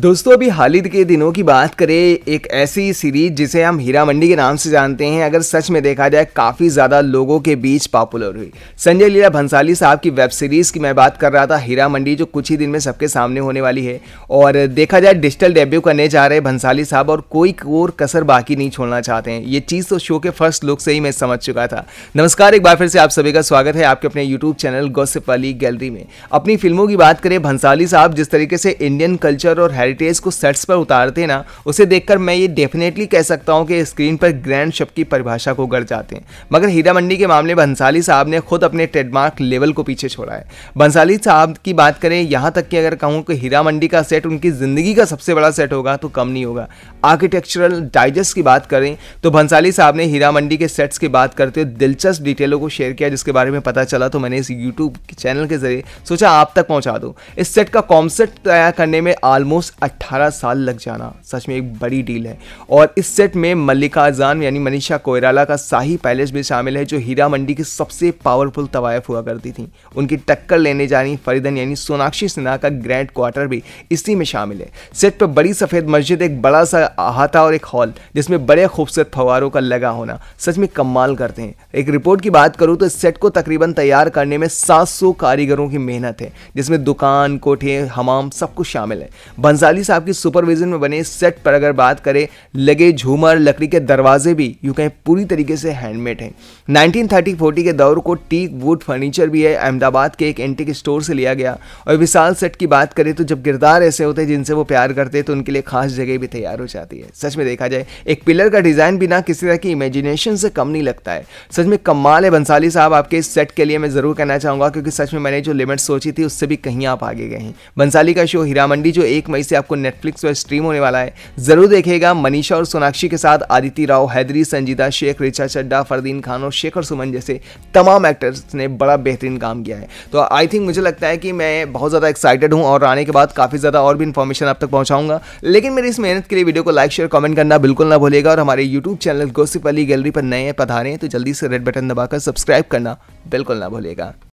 दोस्तों अभी हाल ही के दिनों की बात करें एक ऐसी सीरीज जिसे हम हीरा मंडी के नाम से जानते हैं अगर सच में देखा जाए काफ़ी ज़्यादा लोगों के बीच पॉपुलर हुई संजय लीला भंसाली साहब की वेब सीरीज़ की मैं बात कर रहा था हीरा मंडी जो कुछ ही दिन में सबके सामने होने वाली है और देखा जाए डिजिटल डेब्यू करने जा रहे भंसाली साहब और कोई और कसर बाकी नहीं छोड़ना चाहते हैं ये चीज़ तो शो के फर्स्ट लुक से ही मैं समझ चुका था नमस्कार एक बार फिर से आप सभी का स्वागत है आपके अपने यूट्यूब चैनल गौसिप वाली गैलरी में अपनी फिल्मों की बात करें भंसाली साहब जिस तरीके से इंडियन कल्चर और हेरिटेज को सेट्स पर उतारते ना उसे देखकर मैं ये डेफिनेटली कह सकता हूँ कि स्क्रीन पर ग्रैंड शब की परिभाषा को गढ़ जाते हैं मगर हीरा मंडी के मामले में भंसाली साहब ने खुद अपने ट्रेडमार्क लेवल को पीछे छोड़ा है भंसाली साहब की बात करें यहाँ तक कि अगर कहूँ कि हीरा मंडी का सेट उनकी ज़िंदगी का सबसे बड़ा सेट होगा तो कम नहीं होगा आर्किटेक्चरल डाइजेस्ट की बात करें तो भंसाली साहब ने हीरा मंडी के सेट्स की बात करते हुए दिलचस्प डिटेलों को शेयर किया जिसके बारे में पता चला तो मैंने इस यूट्यूब चैनल के जरिए सोचा आप तक पहुँचा दो इस सेट का कॉन्सेप्ट तैयार करने में ऑलमोस्ट 18 साल लग जाना सच में एक बड़ी डील है और इस सेट में मल्लिका अजान यानी मनीषा कोयराला का शाही पैलेस भी शामिल है जो हीरा मंडी की सबसे पावरफुल तवायफ हुआ करती थी उनकी टक्कर लेने जानी फरीदन यानी सोनाक्षी सिन्हा का ग्रैंड क्वार्टर भी इसी में शामिल है सेट पर बड़ी सफ़ेद मस्जिद एक बड़ा सा अहाता और एक हॉल जिसमें बड़े खूबसूरत फवारों का लगा होना सच में कमाल करते हैं एक रिपोर्ट की बात करूँ तो इस सेट को तकरीबन तैयार करने में 700 कारीगरों की मेहनत है जिसमें दुकान कोठे हमाम सब कुछ शामिल है अंसाली साहब की सुपरविजन में बने सेट पर अगर बात करें लगे झूमर लकड़ी के दरवाजे भी यूँ कहें पूरी तरीके से हैंडमेड हैं 1930-40 के दौर को टीक वुड फर्नीचर भी है अहमदाबाद के एक एंटिक स्टोर से लिया गया और विशाल सेट की बात करें तो जब किरदार ऐसे होते हैं जिनसे वो प्यार करते तो उनके लिए खास जगह भी तैयार हो जाती है सच में देखा जाए एक पिलर का डिज़ाइन बिना किसी तरह की इमेजिनेशन से कम नहीं लगता है सच में कमाल है बंसाली साहब आपके इस सेट के लिए मैं ज़रूर कहना चाहूँगा क्योंकि सच में मैंने जो लिमिट सोची थी उससे भी कहीं आप आगे गए हैं बंसाली का शो हीरा मंडी जो एक मई से आपको नेटफ्लिक्स पर स्ट्रीम होने वाला है जरूर देखेगा मनीषा और सोनाक्षी के साथ आदिति राव हैदरी संजीदा शेख रिचा चड्डा फरदीन खान और शेखर सुमन जैसे तमाम एक्टर्स ने बड़ा बेहतरीन काम किया है तो आई थिंक मुझे लगता है कि मैं बहुत ज़्यादा एक्साइटेड हूँ और आने के बाद काफ़ी ज़्यादा और भी इन्फॉर्मेशन आप तक पहुँचाऊँगा लेकिन मेरी इस मेहनत के लिए वीडियो को लाइक शेयर कमेंट करना बिल्कुल ना भूलेगा और हमारे YouTube channel gossip Ali gallery पर नए पधारें तो जल्दी से रेड बटन दबाकर सब्सक्राइब करना बिल्कुल ना भूलेगा